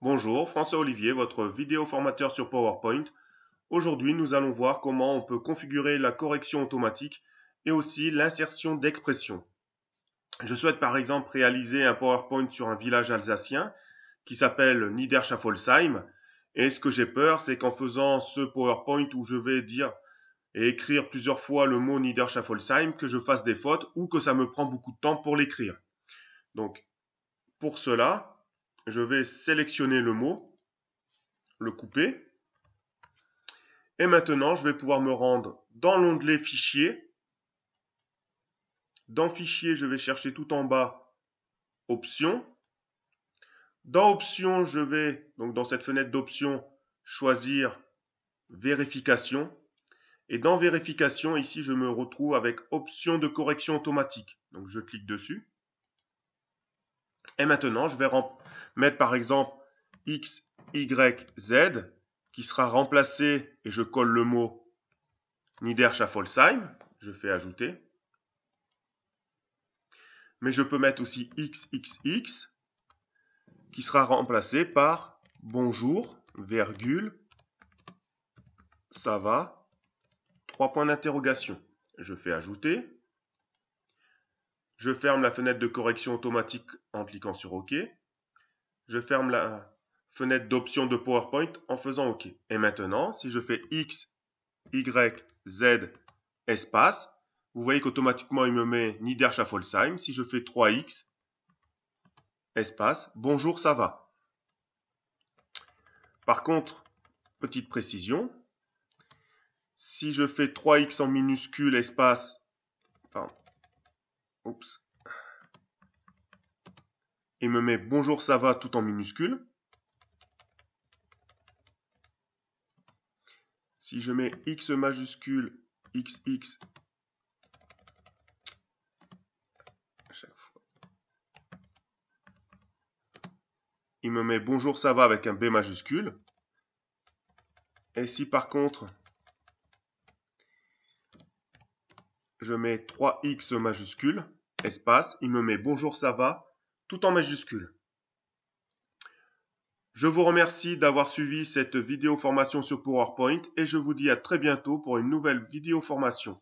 Bonjour, François Olivier, votre vidéo formateur sur PowerPoint. Aujourd'hui, nous allons voir comment on peut configurer la correction automatique et aussi l'insertion d'expressions. Je souhaite par exemple réaliser un PowerPoint sur un village alsacien qui s'appelle Niederschaffolsheim. Et ce que j'ai peur, c'est qu'en faisant ce PowerPoint où je vais dire et écrire plusieurs fois le mot Niederschaffolsheim, que je fasse des fautes ou que ça me prend beaucoup de temps pour l'écrire. Donc, pour cela, je vais sélectionner le mot, le couper. Et maintenant, je vais pouvoir me rendre dans l'onglet Fichier. Dans Fichier, je vais chercher tout en bas Options. Dans Options, je vais, donc dans cette fenêtre d'Options, choisir Vérification. Et dans Vérification, ici, je me retrouve avec Options de correction automatique. Donc, je clique dessus. Et maintenant, je vais mettre par exemple x, y, z qui sera remplacé et je colle le mot Niederschaffolsheim. Je fais ajouter. Mais je peux mettre aussi x, x, qui sera remplacé par bonjour, virgule, ça va, trois points d'interrogation. Je fais ajouter. Je ferme la fenêtre de correction automatique en cliquant sur OK. Je ferme la fenêtre d'option de PowerPoint en faisant OK. Et maintenant, si je fais X, Y, Z, espace, vous voyez qu'automatiquement il me met Niederschaffolsheim. Si je fais 3X, espace, bonjour, ça va. Par contre, petite précision, si je fais 3X en minuscule, espace, enfin, Oups. Il me met bonjour ça va tout en minuscule. Si je mets x majuscule xx Il me met bonjour ça va avec un B majuscule. Et si par contre je mets 3x majuscule, espace, il me met bonjour, ça va, tout en majuscule. Je vous remercie d'avoir suivi cette vidéo formation sur PowerPoint et je vous dis à très bientôt pour une nouvelle vidéo formation.